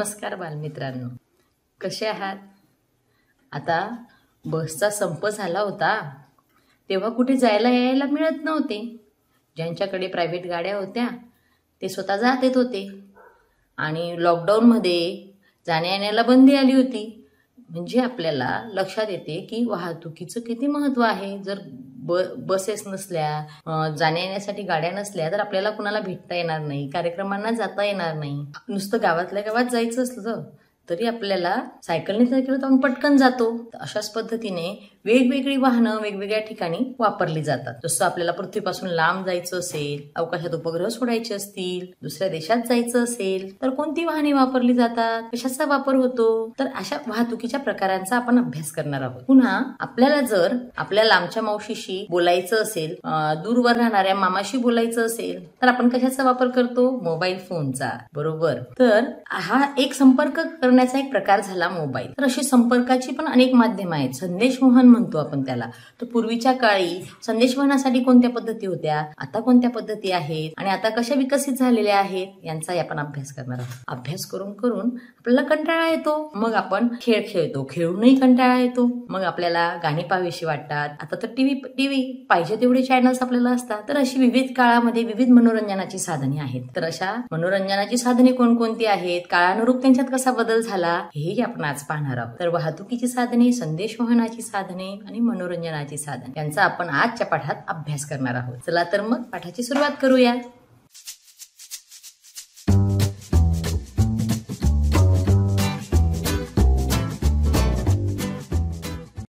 नमस्कार बालमित्रांनो कसे आहात आता बसचा संप झाला होता तेव्हा कुठे जायला यायला मिळत नव्हते ज्यांच्याकडे प्रायव्हेट गाड्या होत्या ते स्वतः जात येत होते आणि लॉकडाऊनमध्ये जाण्या येण्याला बंदी आली होती म्हणजे आपल्याला लक्षात येते की वाहतुकीचं किती महत्त्व आहे जर बसेस नसल्या जाण्या येण्यासाठी गाड्या नसल्या तर आपल्याला कुणाला भेटता येणार नाही कार्यक्रमांना जाता येणार नाही नुसतं गावातल्या गावात जायचं असलं तरी आपल्याला सायकलने तर आपण पटकन जातो अशाच पद्धतीने वेगवेगळी वाहनं वेगवेगळ्या ठिकाणी वापरली जातात जसं आपल्याला पृथ्वीपासून लांब जायचं असेल अवकाशात उपग्रह सोडायचे असतील दुसऱ्या देशात जायचं असेल तर कोणती वाहने वापरली जातात कशाचा वापर होतो तर अशा वाहतुकीच्या प्रकारांचा आपण अभ्यास करणार आहोत पुन्हा आपल्याला जर आपल्या लांबच्या मावशीशी बोलायचं असेल दूरवर राहणाऱ्या मामाशी बोलायचं असेल तर आपण कशाचा वापर करतो मोबाईल फोनचा बरोबर तर हा एक संपर्क करण्याचा एक प्रकार झाला मोबाईल तर अशी संपर्काची पण अनेक माध्यम आहेत संदेश वहन म्हणतो आपण त्याला तर पूर्वीच्या काळी संदेश कोणत्या पद्धती होत्या आता कोणत्या पद्धती आहेत आणि आता कशा विकसित झालेल्या आहेत यांचा आपण अभ्यास करणार आहोत अभ्यास करून करून आपल्याला कंटाळा येतो मग आपण खेळ खेळतो खेळूनही कंटाळा येतो मग आपल्याला गाणी पाहावीशी वाटतात आता तर टीव्ही टीव्ही पाहिजे तेवढे चॅनल्स आपल्याला असतात तर अशी विविध काळामध्ये विविध मनोरंजनाची साधने आहेत तर अशा मनोरंजनाची साधने कोणकोणती आहेत काळानुरूप त्यांच्यात कसा बदल बदल झाला हे आपण आज पाहणार आहोत तर वाहतुकीची साधने संदेशवहनाची साधने आणि मनोरंजनाची साधने यांचा आपण आजच्या पाठात अभ्यास करणार आहोत चला तर मग पाठाची सुरुवात करूया